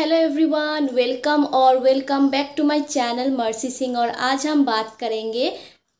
hello everyone welcome और welcome back to my channel Mercy Singh और आज हम बात करेंगे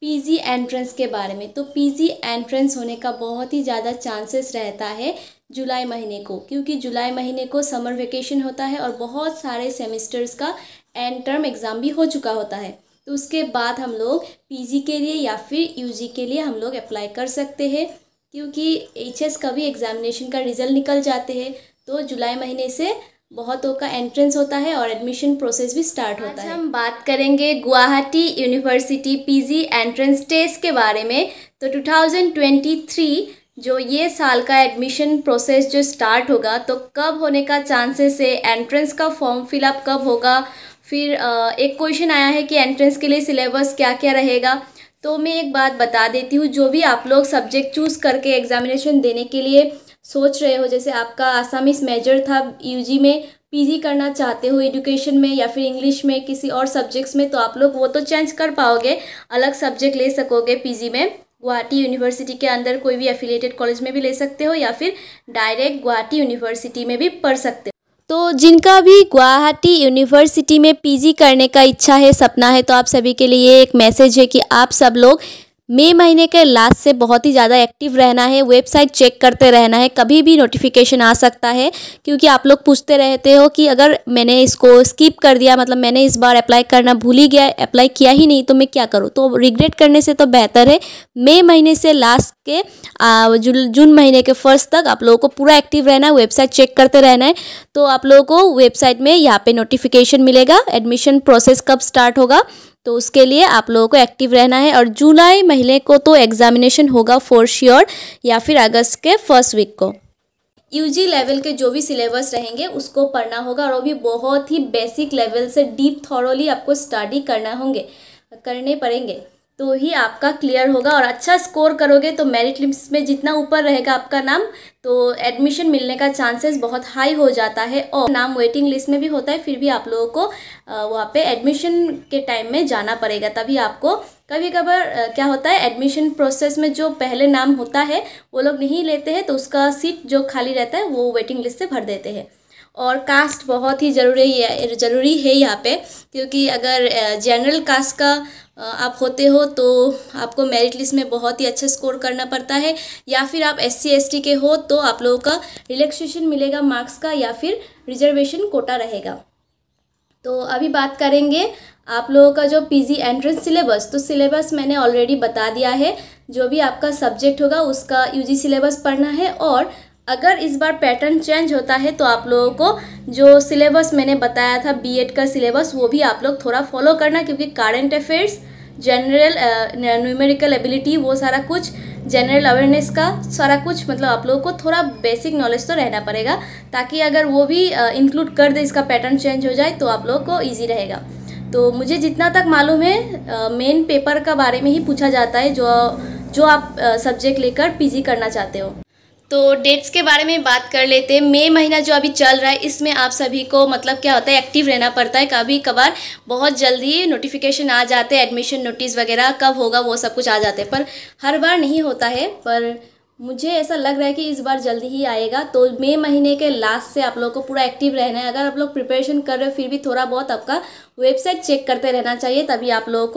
पीजी एंट्रेंस के बारे में तो पीजी एंट्रेंस होने का बहुत ही ज़्यादा चांसेस रहता है जुलाई महीने को क्योंकि जुलाई महीने को समर वेकेशन होता है और बहुत सारे सेमेस्टर्स का एंड टर्म एग्ज़ाम भी हो चुका होता है तो उसके बाद हम लोग पी के लिए या फिर यू के लिए हम लोग अप्लाई कर सकते हैं क्योंकि एच का भी एग्ज़ामिनेशन का रिज़ल्ट निकल जाते हैं तो जुलाई महीने से बहुतों का एंट्रेंस होता है और एडमिशन प्रोसेस भी स्टार्ट होता है हम बात करेंगे Guwahati university PG entrance test के बारे में तो 2023 जो ये साल का एडमिशन प्रोसेस जो स्टार्ट होगा तो कब होने का चांसेस है एंट्रेंस का फॉर्म फिलअप कब होगा फिर एक क्वेश्चन आया है कि एंट्रेंस के लिए सिलेबस क्या क्या रहेगा तो मैं एक बात बता देती हूँ जो भी आप लोग सब्जेक्ट चूज़ करके एग्जामिनेशन देने के लिए सोच रहे हो जैसे आपका आसामिस मेजर था यूजी में पीजी करना चाहते हो एजुकेशन में या फिर इंग्लिश में किसी और सब्जेक्ट्स में तो आप लोग वो तो चेंज कर पाओगे अलग सब्जेक्ट ले सकोगे पीजी में गुवाहाटी यूनिवर्सिटी के अंदर कोई भी एफिलेटेड कॉलेज में भी ले सकते हो या फिर डायरेक्ट गुवाहाटी यूनिवर्सिटी में भी पढ़ सकते हो तो जिनका भी गुवाहाटी यूनिवर्सिटी में पीजी करने का इच्छा है सपना है तो आप सभी के लिए एक मैसेज है कि आप सब लोग मई महीने के लास्ट से बहुत ही ज़्यादा एक्टिव रहना है वेबसाइट चेक करते रहना है कभी भी नोटिफिकेशन आ सकता है क्योंकि आप लोग पूछते रहते हो कि अगर मैंने इसको स्किप कर दिया मतलब मैंने इस बार अप्लाई करना भूल ही गया अप्लाई किया ही नहीं तो मैं क्या करूँ तो रिग्रेट करने से तो बेहतर है मई महीने से लास्ट के जून महीने के फर्स्ट तक आप लोगों को पूरा एक्टिव रहना है वेबसाइट चेक करते रहना है तो आप लोगों को वेबसाइट में यहाँ पर नोटिफिकेशन मिलेगा एडमिशन प्रोसेस कब स्टार्ट होगा तो उसके लिए आप लोगों को एक्टिव रहना है और जुलाई महीने को तो एग्जामिनेशन होगा फॉर श्योर या फिर अगस्त के फर्स्ट वीक को यूजी लेवल के जो भी सिलेबस रहेंगे उसको पढ़ना होगा और वो भी बहुत ही बेसिक लेवल से डीप थॉरोली आपको स्टडी करना होंगे करने पड़ेंगे तो ही आपका क्लियर होगा और अच्छा स्कोर करोगे तो मेरिट लिस्ट में जितना ऊपर रहेगा आपका नाम तो एडमिशन मिलने का चांसेस बहुत हाई हो जाता है और नाम वेटिंग लिस्ट में भी होता है फिर भी आप लोगों को वहाँ पे एडमिशन के टाइम में जाना पड़ेगा तभी आपको कभी कभार क्या होता है एडमिशन प्रोसेस में जो पहले नाम होता है वो लोग नहीं लेते हैं तो उसका सीट जो खाली रहता है वो वेटिंग लिस्ट से भर देते हैं और कास्ट बहुत ही ज़रूरी है ज़रूरी है यहाँ पे क्योंकि अगर जनरल कास्ट का आप होते हो तो आपको मेरिट लिस्ट में बहुत ही अच्छा स्कोर करना पड़ता है या फिर आप एस सी के हो तो आप लोगों का रिलैक्सेशन मिलेगा मार्क्स का या फिर रिजर्वेशन कोटा रहेगा तो अभी बात करेंगे आप लोगों का जो पीजी एंट्रेंस सिलेबस तो सिलेबस मैंने ऑलरेडी बता दिया है जो भी आपका सब्जेक्ट होगा उसका यूजी सिलेबस पढ़ना है और अगर इस बार पैटर्न चेंज होता है तो आप लोगों को जो सिलेबस मैंने बताया था बीएड का सिलेबस वो भी आप लोग थोड़ा फॉलो करना क्योंकि current affairs general numerical ability वो सारा कुछ जनरल अवेयरनेस का सारा कुछ मतलब आप लोगों को थोड़ा बेसिक नॉलेज तो रहना पड़ेगा ताकि अगर वो भी इंक्लूड कर दे इसका पैटर्न चेंज हो जाए तो आप लोगों को ईजी रहेगा तो मुझे जितना तक मालूम है मेन पेपर का बारे में ही पूछा जाता है जो जो आप सब्जेक्ट लेकर पी करना चाहते हो तो डेट्स के बारे में बात कर लेते हैं मई महीना जो अभी चल रहा है इसमें आप सभी को मतलब क्या होता है एक्टिव रहना पड़ता है कभी कभार बहुत जल्दी नोटिफिकेशन आ जाते हैं एडमिशन नोटिस वगैरह कब होगा वो सब कुछ आ जाते हैं पर हर बार नहीं होता है पर मुझे ऐसा लग रहा है कि इस बार जल्दी ही आएगा तो मई महीने के लास्ट से आप लोग को पूरा एक्टिव रहना है अगर आप लोग प्रिपरेशन कर रहे हो फिर भी थोड़ा बहुत आपका वेबसाइट चेक करते रहना चाहिए तभी आप लोगों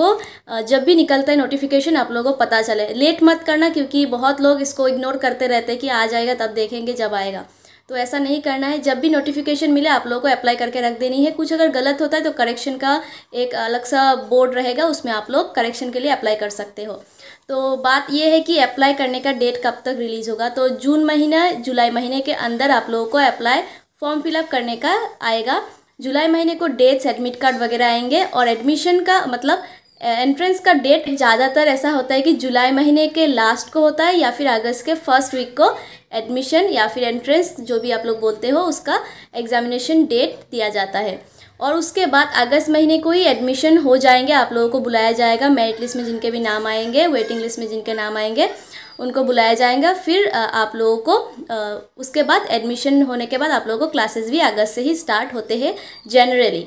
को जब भी निकलता है नोटिफिकेशन आप लोगों को पता चले लेट मत करना क्योंकि बहुत लोग इसको इग्नोर करते रहते हैं कि आ जाएगा तब देखेंगे जब आएगा तो ऐसा नहीं करना है जब भी नोटिफिकेशन मिले आप लोगों को अप्लाई करके रख देनी है कुछ अगर गलत होता है तो करेक्शन का एक अलग सा बोर्ड रहेगा उसमें आप लोग करेक्शन के लिए अप्लाई कर सकते हो तो बात यह है कि अप्लाई करने का डेट कब तक रिलीज़ होगा तो जून महीना जुलाई महीने के अंदर आप लोगों को अप्लाई फॉर्म फिलअप करने का आएगा जुलाई महीने को डेट्स एडमिट कार्ड वगैरह आएंगे और एडमिशन का मतलब एंट्रेंस का डेट ज़्यादातर ऐसा होता है कि जुलाई महीने के लास्ट को होता है या फिर अगस्त के फर्स्ट वीक को एडमिशन या फिर एंट्रेंस जो भी आप लोग बोलते हो उसका एग्जामिनेशन डेट दिया जाता है और उसके बाद अगस्त महीने को ही एडमिशन हो जाएंगे आप लोगों को बुलाया जाएगा मेरिट लिस्ट में जिनके भी नाम आएंगे वेटिंग लिस्ट में जिनके नाम आएंगे उनको बुलाया जाएगा फिर आप लोगों को उसके बाद एडमिशन होने के बाद आप लोगों को क्लासेस भी अगस्त से ही स्टार्ट होते हैं जनरली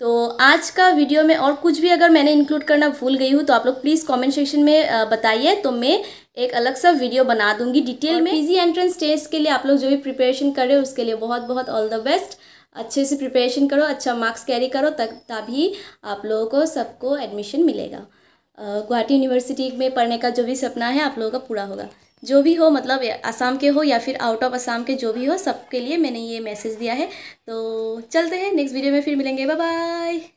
तो आज का वीडियो में और कुछ भी अगर मैंने इंक्लूड करना भूल गई हूँ तो आप लोग प्लीज़ कमेंट सेक्शन में बताइए तो मैं एक अलग सा वीडियो बना दूंगी डिटेल में इजी एंट्रेंस टेस्ट के लिए आप लोग जो भी प्रिपरेशन कर रहे हो उसके लिए बहुत बहुत ऑल द बेस्ट अच्छे से प्रिपरेशन करो अच्छा मार्क्स कैरी करो तब तभी आप लोगों को सबको एडमिशन मिलेगा गुवाहाटी यूनिवर्सिटी में पढ़ने का जो भी सपना है आप लोगों का पूरा होगा जो भी हो मतलब आसाम के हो या फिर आउट ऑफ आसाम के जो भी हो सबके लिए मैंने ये मैसेज दिया है तो चलते हैं नेक्स्ट वीडियो में फिर मिलेंगे बाय बाय